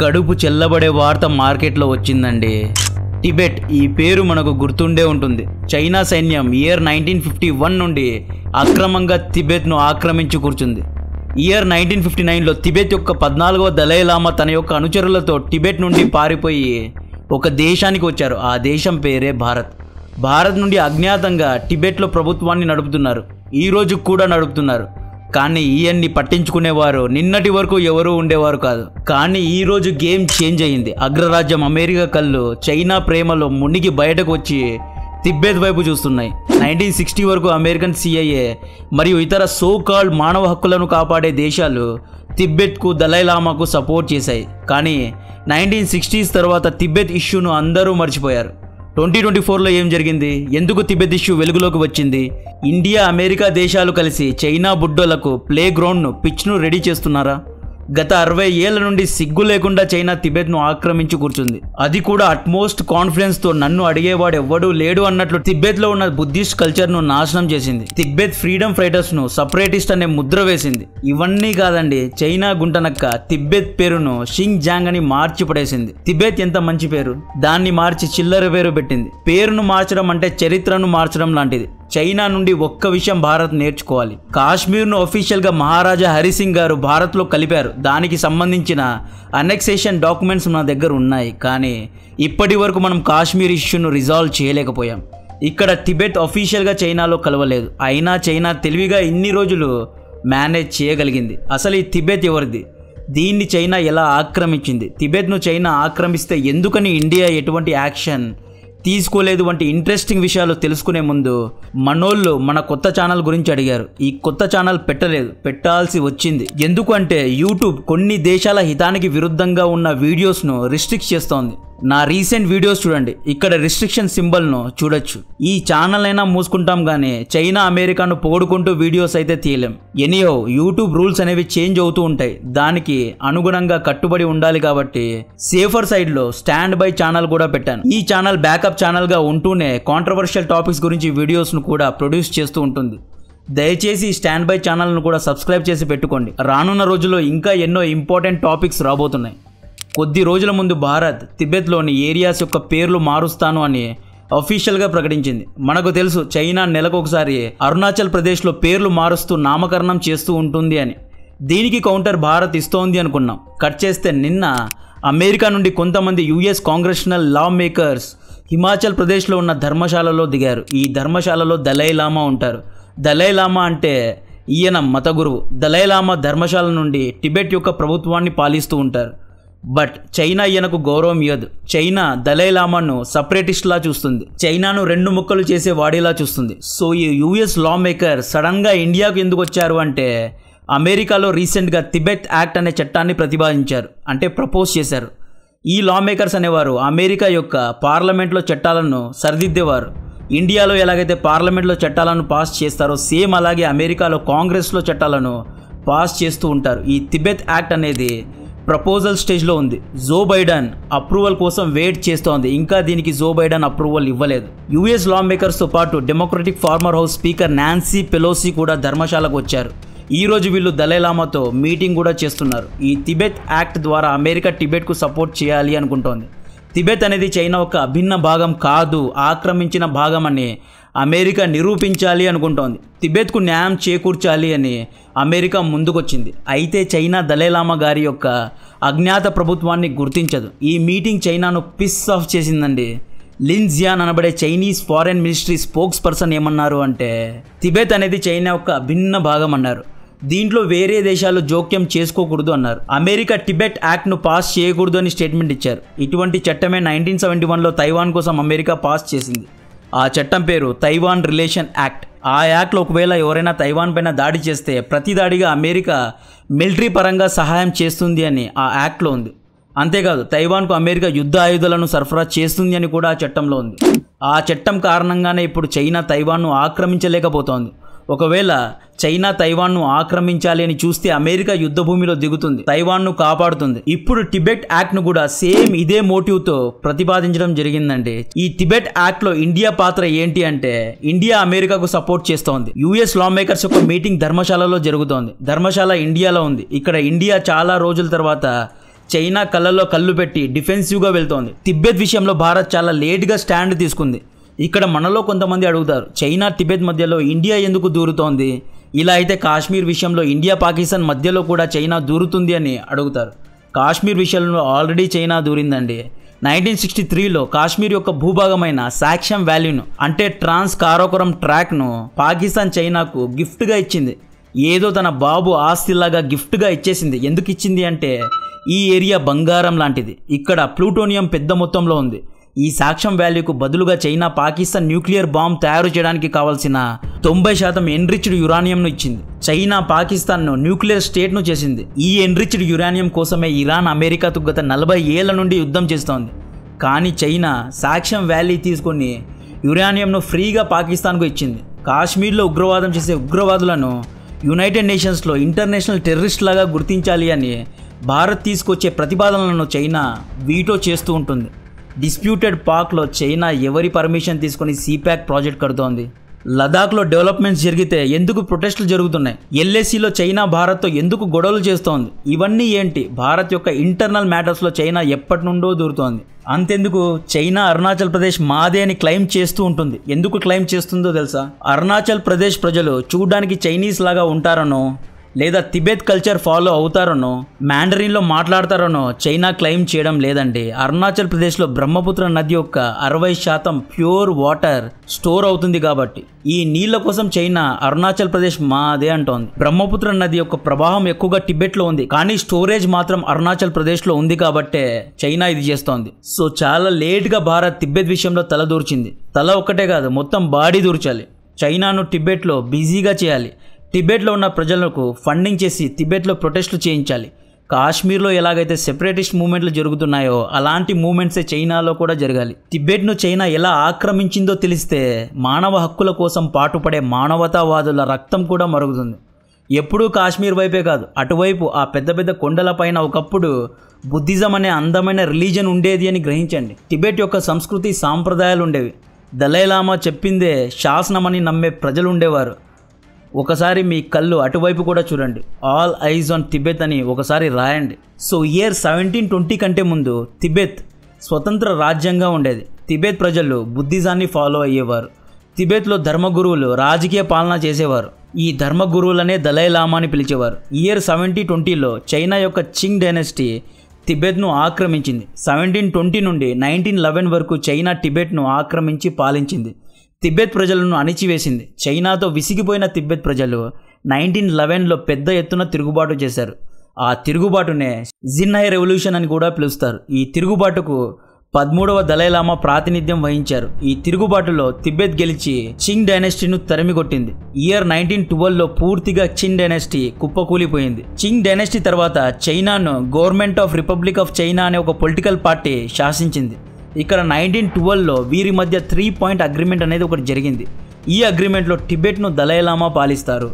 కడుపు చెల్లబడే వార్త మార్కెట్లో వచ్చిందండి టిబెట్ ఈ పేరు మనకు గుర్తుండే ఉంటుంది చైనా సైన్యం ఇయర్ నైన్టీన్ ఫిఫ్టీ వన్ నుండి అక్రమంగా టిబెట్ను ఆక్రమించి కూర్చుంది ఇయర్ నైన్టీన్ ఫిఫ్టీ నైన్లో టిబెట్ యొక్క పద్నాలుగవ దళైలామా తన యొక్క అనుచరులతో టిబెట్ నుండి పారిపోయి ఒక దేశానికి వచ్చారు ఆ దేశం పేరే భారత్ భారత్ నుండి అజ్ఞాతంగా టిబెట్లో ప్రభుత్వాన్ని నడుపుతున్నారు ఈ రోజు కూడా నడుపుతున్నారు కానీ ఈయన్ని పట్టించుకునేవారు నిన్నటి వరకు ఎవరూ ఉండేవారు కాదు కానీ ఈ రోజు గేమ్ చేంజ్ అయింది అగ్రరాజ్యం అమెరికా కళ్ళు చైనా ప్రేమలో మునిగి బయటకు వచ్చి తిబ్బేత్ వైపు చూస్తున్నాయి నైన్టీన్ సిక్స్టీ వరకు అమెరికన్ సిఐఏ మరియు ఇతర సో కాల్డ్ మానవ హక్కులను కాపాడే దేశాలు తిబ్బెట్కు దలైలామాకు సపోర్ట్ చేశాయి కానీ నైన్టీన్ సిక్స్టీస్ తర్వాత తిబ్బెత్ ఇష్యూను అందరూ మర్చిపోయారు ట్వంటీ ట్వంటీ ఫోర్లో ఏం జరిగింది ఎందుకు తిబెత్ ఇష్యూ వెలుగులోకి వచ్చింది ఇండియా అమెరికా దేశాలు కలిసి చైనా బుడ్డోలకు ప్లే గ్రౌండ్ను పిచ్ను రెడీ చేస్తున్నారా గత అరవై ఏళ్ల నుండి సిగ్గు లేకుండా చైనా ను ఆక్రమించి కూర్చుంది అది కూడా అట్మోస్ట్ కాన్ఫిడెన్స్ తో నన్ను అడిగేవాడు ఎవ్వడూ లేడు అన్నట్లు లో ఉన్న బుద్ధిస్ట్ కల్చర్ను నాశనం చేసింది తిబ్బెత్ ఫ్రీడమ్ ను సపరేటిస్ట్ అనే ముద్ర వేసింది ఇవన్నీ కాదండి చైనా గుంటనక్క తిబెత్ పేరును షింగ్ జాంగ్ అని మార్చి పడేసింది తిబ్బెత్ ఎంత మంచి పేరు దాన్ని మార్చి చిల్లర పేరు పెట్టింది పేరును మార్చడం అంటే చరిత్రను మార్చడం లాంటిది చైనా నుండి ఒక్క విషయం భారత్ నేర్చుకోవాలి కాశ్మీర్ను అఫీషియల్గా మహారాజా హరిసింగ్ గారు భారత్లో కలిపారు దానికి సంబంధించిన అనెక్సేషన్ డాక్యుమెంట్స్ మన దగ్గర ఉన్నాయి కానీ ఇప్పటి వరకు మనం కాశ్మీర్ ఇష్యూను రిజాల్వ్ చేయలేకపోయాం ఇక్కడ టిబెట్ అఫీషియల్గా చైనాలో కలవలేదు అయినా చైనా తెలివిగా ఇన్ని రోజులు మేనేజ్ చేయగలిగింది అసలు ఈ టిబెట్ ఎవరిది దీన్ని చైనా ఎలా ఆక్రమించింది టిబెట్ను చైనా ఆక్రమిస్తే ఎందుకని ఇండియా ఎటువంటి యాక్షన్ తీసుకోలేదు వంటి ఇంట్రెస్టింగ్ విషయాలు తెలుసుకునే ముందు మనోళ్ళు మన కొత్త ఛానల్ గురించి అడిగారు ఈ కొత్త ఛానల్ పెట్టలేదు పెట్టాల్సి వచ్చింది ఎందుకంటే యూట్యూబ్ కొన్ని దేశాల హితానికి విరుద్ధంగా ఉన్న వీడియోస్ను రిస్ట్రిక్ట్ చేస్తోంది నా రీసెంట్ వీడియోస్ చూడండి ఇక్కడ రిస్ట్రిక్షన్ సింబల్ను చూడొచ్చు ఈ ఛానల్ అయినా మూసుకుంటాం కానీ చైనా అమెరికాను పోగొడుకుంటూ వీడియోస్ అయితే తీయలేం ఎనీహో యూట్యూబ్ రూల్స్ అనేవి చేంజ్ అవుతూ ఉంటాయి దానికి అనుగుణంగా కట్టుబడి ఉండాలి కాబట్టి సేఫర్ సైడ్లో స్టాండ్ బై ఛానల్ కూడా పెట్టాను ఈ ఛానల్ బ్యాకప్ మేకప్ ఛానల్గా ఉంటూనే కాంట్రవర్షియల్ టాపిక్స్ గురించి వీడియోస్ను కూడా ప్రొడ్యూస్ చేస్తూ ఉంటుంది దయచేసి స్టాండ్ బై ఛానల్ను కూడా సబ్స్క్రైబ్ చేసి పెట్టుకోండి రానున్న రోజుల్లో ఇంకా ఎన్నో ఇంపార్టెంట్ టాపిక్స్ రాబోతున్నాయి కొద్ది రోజుల ముందు భారత్ తిబెత్లోని ఏరియాస్ యొక్క పేర్లు మారుస్తాను అని అఫీషియల్గా ప్రకటించింది మనకు తెలుసు చైనా నెలకొకసారి అరుణాచల్ ప్రదేశ్లో పేర్లు మారుస్తూ నామకరణం చేస్తూ ఉంటుంది అని దీనికి కౌంటర్ భారత్ ఇస్తోంది అనుకున్నాం కట్ చేస్తే నిన్న అమెరికా నుండి కొంతమంది US congressional law makers Himachal ప్రదేశ్లో ఉన్న ధర్మశాలలో దిగారు ఈ ధర్మశాలలో దలైలామా ఉంటారు దలైలామా అంటే ఈయన మత గురువు దలైలామా ధర్మశాల నుండి టిబెట్ యొక్క ప్రభుత్వాన్ని పాలిస్తూ ఉంటారు బట్ చైనా ఈయనకు గౌరవం ఇవ్వదు చైనా దలైలామాను సపరేటిస్ట్లా చూస్తుంది చైనాను రెండు ముక్కలు చేసే వాడేలా చూస్తుంది సో ఈ యుఎస్ లా మేకర్ సడన్గా ఇండియాకు ఎందుకు వచ్చారు అంటే అమెరికాలో రీసెంట్గా తిబెత్ యాక్ట్ అనే చట్టాన్ని ప్రతిపాదించారు అంటే ప్రపోజ్ చేశారు ఈ లా మేకర్స్ అనేవారు అమెరికా యొక్క పార్లమెంట్లో చట్టాలను సరిదిద్దేవారు ఇండియాలో ఎలాగైతే పార్లమెంట్లో చట్టాలను పాస్ చేస్తారో సేమ్ అలాగే అమెరికాలో కాంగ్రెస్లో చట్టాలను పాస్ చేస్తూ ఉంటారు ఈ తిబెత్ యాక్ట్ అనేది ప్రపోజల్ స్టేజ్లో ఉంది జో బైడెన్ అప్రూవల్ కోసం వెయిట్ చేస్తోంది ఇంకా దీనికి జో బైడెన్ అప్రూవల్ ఇవ్వలేదు యుఎస్ లా మేకర్స్తో పాటు Democratic former house speaker Nancy Pelosi కూడా ధర్మశాలకు వచ్చారు ఈరోజు వీళ్ళు దలైలామాతో మీటింగ్ కూడా చేస్తున్నారు ఈ తిబెత్ యాక్ట్ ద్వారా అమెరికా టిబెట్కు సపోర్ట్ చేయాలి అనుకుంటోంది తిబెత్ అనేది చైనా ఒక అభిన్న భాగం కాదు ఆక్రమించిన భాగం అని అమెరికా నిరూపించాలి అనుకుంటోంది తిబెత్కు న్యాయం చేకూర్చాలి అని అమెరికా ముందుకొచ్చింది అయితే చైనా దలైలామా గారి యొక్క అజ్ఞాత ప్రభుత్వాన్ని గుర్తించదు ఈ మీటింగ్ చైనాను పిస్ ఆఫ్ చేసిందండి లిన్జియాన్ అనబడే Chinese foreign ministry spokesperson ఏమన్నారు అంటే తిబెత్ అనేది చైనా యొక్క అభిన్న భాగం అన్నారు దీంట్లో వేరే దేశాలు జోక్యం చేసుకోకూడదు అన్నారు అమెరికా టిబెట్ యాక్ట్ను పాస్ చేయకూడదు అని స్టేట్మెంట్ ఇచ్చారు ఇటువంటి చట్టమే నైన్టీన్ సెవెంటీ వన్లో తైవాన్ కోసం అమెరికా పాస్ చేసింది ఆ చట్టం పేరు తైవాన్ రిలేషన్ యాక్ట్ ఆ యాక్ట్లో ఒకవేళ ఎవరైనా తైవాన్ పైన దాడి చేస్తే ప్రతి దాడిగా అమెరికా మిలిటరీ పరంగా సహాయం చేస్తుంది అని ఆ యాక్ట్లో ఉంది అంతేకాదు తైవాన్కు అమెరికా యుద్ధ ఆయుధాలను సరఫరా చేస్తుంది అని కూడా ఆ చట్టంలో ఉంది ఆ చట్టం కారణంగానే ఇప్పుడు చైనా తైవాన్ను ఆక్రమించలేకపోతోంది ఒకవేళ చైనా తైవాన్ను ఆక్రమించాలి అని చూస్తే అమెరికా యుద్ధ భూమిలో దిగుతుంది తైవాన్ను కాపాడుతుంది ఇప్పుడు టిబెట్ యాక్ట్ను కూడా సేమ్ ఇదే మోటివ్తో ప్రతిపాదించడం జరిగిందండి ఈ టిబెట్ యాక్ట్లో ఇండియా పాత్ర ఏంటి అంటే ఇండియా అమెరికాకు సపోర్ట్ చేస్తోంది యుఎస్ లా మేకర్స్ యొక్క మీటింగ్ ధర్మశాలలో జరుగుతోంది ధర్మశాల ఇండియాలో ఉంది ఇక్కడ ఇండియా చాలా రోజుల తర్వాత చైనా కళ్ళలో కళ్ళు పెట్టి డిఫెన్సివ్గా వెళ్తోంది తిబ్బెత్ విషయంలో భారత్ చాలా లేట్గా స్టాండ్ తీసుకుంది ఇక్కడ మనలో కొంతమంది అడుగుతారు చైనా టిబెట్ మధ్యలో ఇండియా ఎందుకు దూరుతోంది ఇలా అయితే కాశ్మీర్ విషయంలో ఇండియా పాకిస్తాన్ మధ్యలో కూడా చైనా దూరుతుంది అని అడుగుతారు కాశ్మీర్ విషయంలో ఆల్రెడీ చైనా దూరిందండి నైన్టీన్ సిక్స్టీ త్రీలో కాశ్మీర్ యొక్క భూభాగమైన సాక్ష్యం వ్యాలీను అంటే ట్రాన్స్ కారోకరం ట్రాక్ను పాకిస్తాన్ చైనాకు గిఫ్ట్గా ఇచ్చింది ఏదో తన బాబు ఆస్తిలాగా గిఫ్ట్గా ఇచ్చేసింది ఎందుకు ఇచ్చింది అంటే ఈ ఏరియా బంగారం లాంటిది ఇక్కడ ప్లూటోనియం పెద్ద మొత్తంలో ఉంది ఈ సాక్ష్యం వాల్యూకు బదులుగా చైనా పాకిస్తాన్ న్యూక్లియర్ బాంబ్ తయారు చేయడానికి కావాల్సిన తొంభై శాతం ఎన్రిచ్డ్ యురానియంను ఇచ్చింది చైనా పాకిస్తాన్ను న్యూక్లియర్ స్టేట్ను చేసింది ఈ ఎన్రిచ్డ్ యురానియం కోసమే ఇరాన్ అమెరికాతో గత నలభై ఏళ్ల నుండి యుద్ధం చేస్తోంది కానీ చైనా సాక్ష్యం వ్యాలీ తీసుకొని యురానియంను ఫ్రీగా పాకిస్తాన్కు ఇచ్చింది కాశ్మీర్లో ఉగ్రవాదం చేసే ఉగ్రవాదులను యునైటెడ్ నేషన్స్లో ఇంటర్నేషనల్ టెర్రరిస్ట్ లాగా గుర్తించాలి అని భారత్ తీసుకొచ్చే ప్రతిపాదనలను చైనా వీటో చేస్తూ ఉంటుంది డిస్ప్యూటెడ్ పార్క్లో చైనా ఎవరి పర్మిషన్ తీసుకుని సిప్యాక్ ప్రాజెక్ట్ కడుతోంది లదాఖ్లో డెవలప్మెంట్స్ జరిగితే ఎందుకు ప్రొటెస్టులు జరుగుతున్నాయి ఎల్ఏసీలో చైనా భారత్తో ఎందుకు గొడవలు చేస్తోంది ఇవన్నీ ఏంటి భారత్ యొక్క ఇంటర్నల్ మ్యాటర్స్లో చైనా ఎప్పటి నుండో దూరుతోంది అంతెందుకు చైనా అరుణాచల్ ప్రదేశ్ మాదే అని క్లెయిమ్ చేస్తూ ఉంటుంది ఎందుకు క్లెయిమ్ చేస్తుందో తెలుసా అరుణాచల్ ప్రదేశ్ ప్రజలు చూడడానికి చైనీస్ లాగా ఉంటారనో లేదా తిబెత్ కల్చర్ ఫాలో అవుతారనో మ్యాండరీన్లో మాట్లాడతారనో చైనా క్లెయిమ్ చేయడం లేదండి అరుణాచల్ ప్రదేశ్లో బ్రహ్మపుత్ర నది యొక్క అరవై శాతం ప్యూర్ వాటర్ స్టోర్ అవుతుంది కాబట్టి ఈ నీళ్ల కోసం చైనా అరుణాచల్ ప్రదేశ్ మాదే అంటోంది బ్రహ్మపుత్ర నది యొక్క ప్రవాహం ఎక్కువగా టిబెట్ లో ఉంది కానీ స్టోరేజ్ మాత్రం అరుణాచల్ ప్రదేశ్ లో ఉంది కాబట్టే చైనా ఇది చేస్తోంది సో చాలా లేట్ గా భారత్ టిబెట్ విషయంలో తల దూర్చింది తల ఒక్కటే కాదు మొత్తం బాడీ దూర్చాలి చైనాను టిబెట్లో బిజీగా చేయాలి టిబెట్లో ఉన్న ప్రజలకు ఫండింగ్ చేసి టిబెట్లో ప్రొటెస్టులు చేయించాలి కాశ్మీర్లో ఎలాగైతే సెపరేటిస్ట్ మూమెంట్లు జరుగుతున్నాయో అలాంటి మూమెంట్సే చైనాలో కూడా జరగాలి టిబెట్ను చైనా ఎలా ఆక్రమించిందో తెలిస్తే మానవ హక్కుల కోసం పాటుపడే మానవతావాదుల రక్తం కూడా మరుగుతుంది ఎప్పుడూ కాశ్మీర్ వైపే కాదు అటువైపు ఆ పెద్ద పెద్ద కొండలపైన ఒకప్పుడు బుద్ధిజం అనే అందమైన రిలీజన్ ఉండేది అని గ్రహించండి టిబెట్ యొక్క సంస్కృతి సాంప్రదాయాలు ఉండేవి దలైలామా చెప్పిందే శాసనమని నమ్మే ప్రజలు ఉండేవారు ఒకసారి మీ కళ్ళు అటువైపు కూడా చూడండి ఆల్ ఐజ్ ఆన్ తిబెత్ అని ఒకసారి రాయండి సో ఇయర్ సెవెంటీన్ ట్వంటీ కంటే ముందు తిబెత్ స్వతంత్ర రాజ్యంగా ఉండేది తిబెత్ ప్రజలు బుద్ధిజాన్ని ఫాలో అయ్యేవారు తిబెత్లో ధర్మగురువులు రాజకీయ పాలన చేసేవారు ఈ ధర్మగురువులనే దలై లామా అని పిలిచేవారు ఇయర్ సెవెంటీ ట్వంటీలో చైనా యొక్క చింగ్ డైనెస్టీ టిబెట్ను ఆక్రమించింది సెవెంటీన్ ట్వంటీ నుండి నైన్టీన్ లెవెన్ వరకు చైనా టిబెట్ను ఆక్రమించి పాలించింది తిబ్బెత్ ప్రజలను అణిచివేసింది చైనాతో విసిగిపోయిన తిబ్బెత్ ప్రజలు నైన్టీన్ లెవెన్లో పెద్ద ఎత్తున తిరుగుబాటు చేశారు ఆ తిరుగుబాటునే జిన్నై రెవల్యూషన్ అని కూడా పిలుస్తారు ఈ తిరుగుబాటుకు పదమూడవ దళైలామా ప్రాతినిధ్యం వహించారు ఈ తిరుగుబాటులో తిబ్బెత్ గెలిచి చింగ్ డైనాసిటీను తరిమికొట్టింది ఇయర్ నైన్టీన్ ట్వెల్వ్లో పూర్తిగా చింగ్ డైనెస్టీ కుప్పకూలిపోయింది చింగ్ డైనెస్టీ తర్వాత చైనాను government of republic of China అనే ఒక పొలిటికల్ పార్టీ శాసించింది ఇక్కడ నైన్టీన్ ట్వెల్వ్లో వీరి మధ్య త్రీ పాయింట్ అగ్రిమెంట్ అనేది ఒకటి జరిగింది ఈ అగ్రిమెంట్లో టిబెట్ను దలైలామా పాలిస్తారు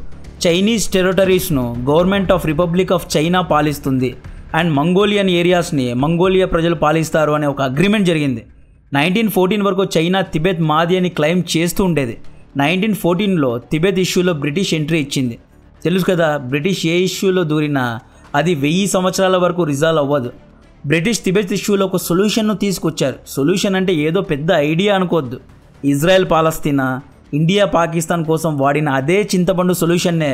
చైనీస్ టెరిటరీస్ను government of republic of China పాలిస్తుంది అండ్ మంగోలియన్ ఏరియాస్ని మంగోలియా ప్రజలు పాలిస్తారు అనే ఒక అగ్రిమెంట్ జరిగింది నైన్టీన్ ఫోర్టీన్ వరకు చైనా తిబెత్ మాది అని క్లెయిమ్ చేస్తూ ఉండేది నైన్టీన్ ఫోర్టీన్లో తిబెత్ ఇష్యూలో బ్రిటిష్ ఎంట్రీ ఇచ్చింది తెలుసు కదా బ్రిటిష్ ఏ ఇష్యూలో దూరినా అది వెయ్యి సంవత్సరాల వరకు రిజాల్వ్ అవ్వదు బ్రిటిష్ తిబెత్ ఇష్యూలో ఒక సొల్యూషన్ను తీసుకొచ్చారు సొల్యూషన్ అంటే ఏదో పెద్ద ఐడియా అనుకోవద్దు ఇజ్రాయెల్ పాలస్తీనా ఇండియా పాకిస్తాన్ కోసం వాడిన అదే చింతపండు సొల్యూషన్నే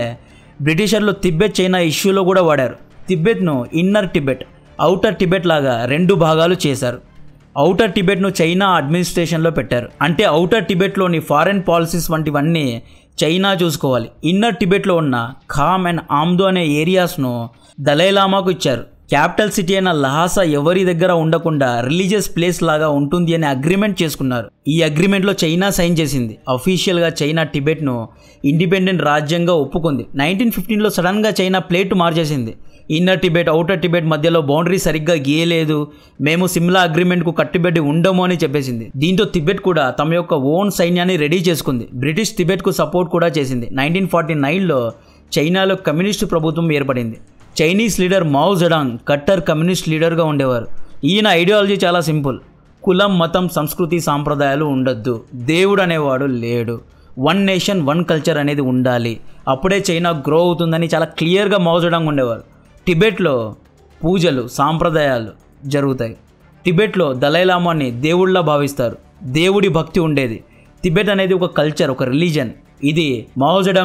బ్రిటిషర్లు తిబ్బెత్ చైనా ఇష్యూలో కూడా వాడారు తిబ్బెత్ను ఇన్నర్ టిబెట్ అవుటర్ టిబెట్ లాగా రెండు భాగాలు చేశారు అవుటర్ టిబెట్ను చైనా అడ్మినిస్ట్రేషన్లో పెట్టారు అంటే అవుటర్ టిబెట్లోని ఫారెన్ పాలసీస్ వంటివన్నీ చైనా చూసుకోవాలి ఇన్నర్ టిబెట్లో ఉన్న ఖామ్ అండ్ ఆమ్దో అనే ఏరియాస్ను దలైలామాకు ఇచ్చారు క్యాపిటల్ సిటీ అయిన లహాసా ఎవరి దగ్గర ఉండకుండా రిలీజియస్ ప్లేస్ లాగా ఉంటుంది అని అగ్రిమెంట్ చేసుకున్నారు ఈ అగ్రిమెంట్లో చైనా సైన్ చేసింది అఫీషియల్గా చైనా టిబెట్ను ఇండిపెండెంట్ రాజ్యంగా ఒప్పుకుంది నైన్టీన్ ఫిఫ్టీన్లో సడన్గా చైనా ప్లేట్ మార్చేసింది ఇన్నర్ టిబెట్ అవుటర్ టిబెట్ మధ్యలో బౌండరీ సరిగ్గా గీయలేదు మేము సిమ్లా అగ్రిమెంట్కు కట్టుబెట్టి ఉండము అని చెప్పేసింది దీంతో టిబెట్ కూడా తమ యొక్క ఓన్ సైన్యాన్ని రెడీ చేసుకుంది బ్రిటిష్ టిబెట్కు సపోర్ట్ కూడా చేసింది నైన్టీన్ ఫార్టీ నైన్లో చైనాలో కమ్యూనిస్టు ప్రభుత్వం ఏర్పడింది చైనీస్ లీడర్ మావ్ జడాంగ్ కట్టర్ కమ్యూనిస్ట్ లీడర్గా ఉండేవారు ఈయన ఐడియాలజీ చాలా సింపుల్ కులం మతం సంస్కృతి సాంప్రదాయాలు ఉండొద్దు దేవుడు అనేవాడు లేడు వన్ నేషన్ వన్ కల్చర్ అనేది ఉండాలి అప్పుడే చైనా గ్రో అవుతుందని చాలా క్లియర్గా మౌజడంగా ఉండేవారు టిబెట్లో పూజలు సాంప్రదాయాలు జరుగుతాయి టిబెట్లో దలైలామాన్ని దేవుళ్ళ భావిస్తారు దేవుడి భక్తి ఉండేది టిబెట్ అనేది ఒక కల్చర్ ఒక రిలీజన్ ఇది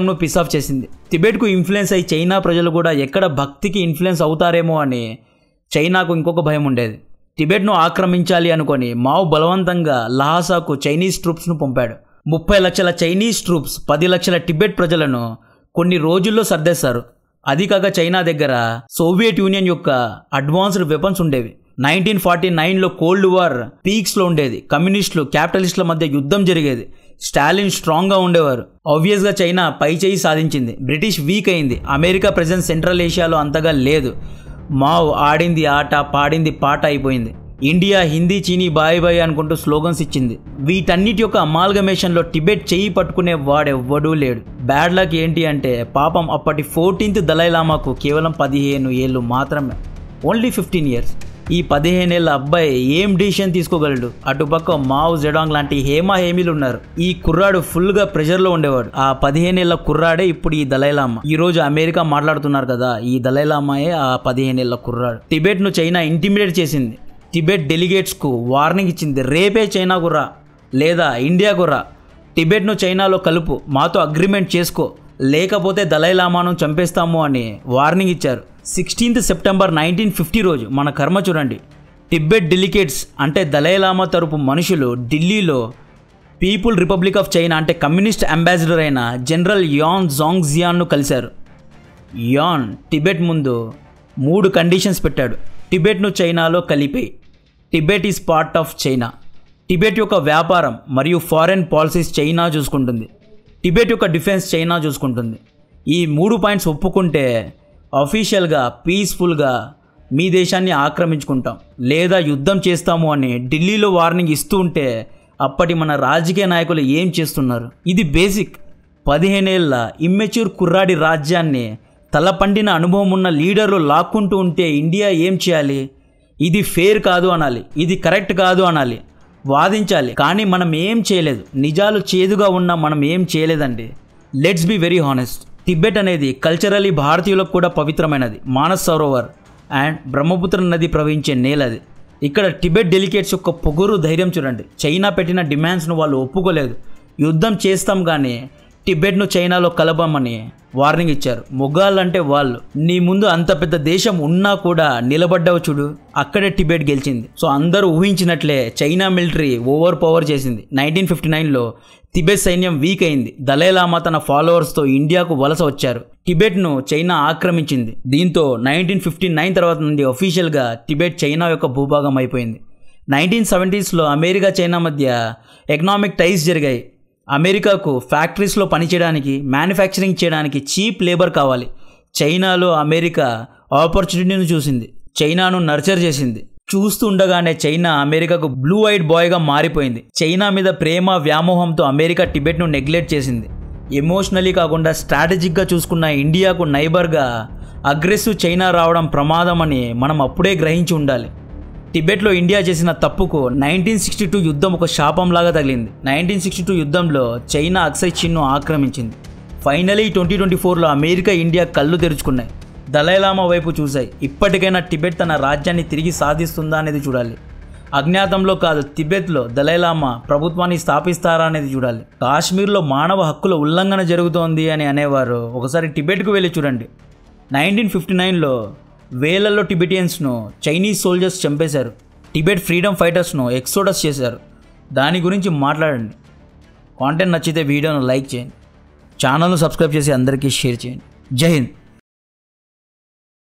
ను పిస్ ఆఫ్ చేసింది టిబెట్కు ఇన్ఫ్లుయెన్స్ అయ్యి చైనా ప్రజలు కూడా ఎక్కడ భక్తికి ఇన్ఫ్లుయెన్స్ అవుతారేమో అని చైనాకు ఇంకొక భయం ఉండేది టిబెట్ను ఆక్రమించాలి అనుకొని మావు బలవంతంగా లహాసాకు చైనీస్ ట్రూప్స్ను పంపాడు ముప్పై లక్షల చైనీస్ ట్రూప్స్ పది లక్షల టిబెట్ ప్రజలను కొన్ని రోజుల్లో సర్దేశారు అది కాక చైనా దగ్గర సోవియట్ యూనియన్ యొక్క అడ్వాన్స్డ్ వెపన్స్ ఉండేవి నైన్టీన్ ఫార్టీ నైన్లో కోల్డ్ వార్ పీక్స్లో ఉండేది కమ్యూనిస్టులు క్యాపిటలిస్టుల మధ్య యుద్ధం జరిగేది స్టాలిన్ స్ట్రాంగ్గా ఉండేవారు ఆబ్వియస్గా చైనా పై చేయి సాధించింది బ్రిటిష్ వీక్ అయింది అమెరికా ప్రజెంట్ సెంట్రల్ ఏషియాలో అంతగా లేదు మావ్ ఆడింది ఆట పాడింది పాట అయిపోయింది ఇండియా హిందీ చీనీ బాయ్ బాయ్ అనుకుంటూ స్లోగన్స్ ఇచ్చింది వీటన్నిటి యొక్క అమాల్గమేషన్లో టిబెట్ చెయ్యి పట్టుకునే వాడెవ్వడూ లేడు బ్యాడ్ లక్ ఏంటి అంటే పాపం అప్పటి ఫోర్టీన్త్ దలైలామాకు కేవలం పదిహేను ఏళ్ళు మాత్రమే ఓన్లీ ఫిఫ్టీన్ ఇయర్స్ ఈ పదిహేనేళ్ల అబ్బాయి ఏం డిసిషన్ తీసుకోగలడు అటుపక్క మావ్ జడాంగ్ లాంటి హేమా హేమీలు ఉన్నారు ఈ కుర్రాడు ఫుల్ గా ప్రెషర్ లో ఉండేవాడు ఆ పదిహేనేళ్ల కుర్రాడే ఇప్పుడు ఈ దలైలామ ఈ రోజు అమెరికా మాట్లాడుతున్నారు కదా ఈ దలైలామాయే ఆ పదిహేనేళ్ల కుర్రాడు టిబెట్ ను చైనా ఇంటిమిడేట్ చేసింది టిబెట్ డెలిగేట్స్ కు వార్నింగ్ ఇచ్చింది రేపే చైనా కుర్రా లేదా ఇండియా టిబెట్ టిబెట్ను చైనాలో కలుపు మాతో అగ్రిమెంట్ చేసుకో లేకపోతే దలైలామాను చంపేస్తాము అని వార్నింగ్ ఇచ్చారు సిక్స్టీన్త్ సెప్టెంబర్ నైన్టీన్ ఫిఫ్టీ రోజు మన కర్మ చూడండి టిబ్బెట్ డెలికేట్స్ అంటే దలైలామా తరపు మనుషులు ఢిల్లీలో పీపుల్ రిపబ్లిక్ ఆఫ్ చైనా అంటే కమ్యూనిస్ట్ అంబాసిడర్ అయిన జనరల్ యాన్ జాంగ్ జియాన్ను కలిశారు యాన్ టిబెట్ ముందు మూడు కండిషన్స్ పెట్టాడు టిబెట్ను చైనాలో కలిపి Tibet is part of China Tibet యొక్క వ్యాపారం మరియు ఫారెన్ పాలసీస్ చైనా చూసుకుంటుంది టిబెట్ యొక్క డిఫెన్స్ చైనా చూసుకుంటుంది ఈ మూడు పాయింట్స్ ఒప్పుకుంటే అఫీషియల్గా పీస్ఫుల్గా మీ దేశాన్ని ఆక్రమించుకుంటాం లేదా యుద్ధం చేస్తాము అని ఢిల్లీలో వార్నింగ్ ఇస్తూ ఉంటే అప్పటి మన రాజకీయ నాయకులు ఏం చేస్తున్నారు ఇది బేసిక్ పదిహేనేళ్ల ఇమ్మెచ్యూర్ కుర్రాడి రాజ్యాన్ని తలపండిన అనుభవం ఉన్న లీడర్లు లాక్కుంటూ ఉంటే ఇండియా ఏం చేయాలి ఇది ఫేర్ కాదు అనాలి ఇది కరెక్ట్ కాదు అనాలి వాదించాలి కానీ మనం ఏం చేయలేదు నిజాలు చేదుగా ఉన్నా మనం ఏం చేయలేదండి let's be very honest Tibet అనేది కల్చరలీ భారతీయులకు కూడా పవిత్రమైనది మానస్ సరోవర్ అండ్ బ్రహ్మపుత్ర నది ప్రవహించే నేల అది ఇక్కడ టిబెట్ డెలికేట్స్ యొక్క పొగురు ధైర్యం చూడండి చైనా పెట్టిన డిమాండ్స్ను వాళ్ళు ఒప్పుకోలేదు యుద్ధం చేస్తాం కానీ టిబెట్ను చైనాలో కలపమని వార్నింగ్ ఇచ్చారు మొఘాల్ అంటే వాళ్ళు నీ ముందు అంత పెద్ద దేశం ఉన్నా కూడా నిలబడ్డావు చూడు అక్కడే టిబెట్ గెలిచింది సో అందరూ ఊహించినట్లే చైనా మిలిటరీ ఓవర్ పవర్ చేసింది నైన్టీన్ ఫిఫ్టీ నైన్లో టిబెట్ సైన్యం వీక్ అయింది దలైలామా తన ఫాలోవర్స్తో ఇండియాకు వలస వచ్చారు టిబెట్ను చైనా ఆక్రమించింది దీంతో నైన్టీన్ ఫిఫ్టీ నైన్ తర్వాత నుండి అఫీషియల్గా టిబెట్ చైనా యొక్క భూభాగం అయిపోయింది నైన్టీన్ సెవెంటీస్లో అమెరికా చైనా మధ్య ఎకనామిక్ టైస్ జరిగాయి అమెరికాకు ఫ్యాక్టరీస్లో పనిచేయడానికి మ్యానుఫ్యాక్చరింగ్ చేయడానికి చీప్ లేబర్ కావాలి చైనాలో అమెరికా ఆపర్చునిటీని చూసింది చైనాను నర్చర్ చేసింది చూస్తుండగానే చైనా అమెరికాకు బ్లూ ఐడ్ బాయ్గా మారిపోయింది చైనా మీద ప్రేమ వ్యామోహంతో అమెరికా టిబెట్ను నెగ్లెక్ట్ చేసింది ఎమోషనలీ కాకుండా స్ట్రాటజిక్గా చూసుకున్న ఇండియాకు నైబర్గా అగ్రెసివ్ చైనా రావడం ప్రమాదం అని మనం అప్పుడే గ్రహించి ఉండాలి టిబెట్లో ఇండియా చేసిన తప్పుకు నైన్టీన్ సిక్స్టీ టూ యుద్ధం ఒక శాపంలాగా తగిలింది నైన్టీన్ సిక్స్టీ టూ యుద్ధంలో చైనా అక్సై చిన్ను ఆక్రమించింది ఫైనలీ ట్వంటీ ట్వంటీ ఫోర్లో అమెరికా ఇండియా కళ్ళు తెరుచుకున్నాయి దలైలామా వైపు చూశాయి ఇప్పటికైనా టిబెట్ తన రాజ్యాన్ని తిరిగి సాధిస్తుందా అనేది చూడాలి అజ్ఞాతంలో కాదు తిబెత్లో దలైలామా ప్రభుత్వాన్ని స్థాపిస్తారా అనేది చూడాలి కాశ్మీర్లో మానవ హక్కుల ఉల్లంఘన జరుగుతోంది అని అనేవారు ఒకసారి టిబెట్కు వెళ్ళి చూడండి నైన్టీన్ ఫిఫ్టీ నైన్లో వేలల్లో టిబెటియన్స్ను చైనీస్ సోల్జర్స్ చంపేశారు టిబెట్ ఫ్రీడమ్ ఫైటర్స్ను ఎక్సోడస్ చేశారు దాని గురించి మాట్లాడండి కాంటెంట్ నచ్చితే వీడియోను లైక్ చేయండి ఛానల్ను సబ్స్క్రైబ్ చేసి అందరికీ షేర్ చేయండి జై హింద్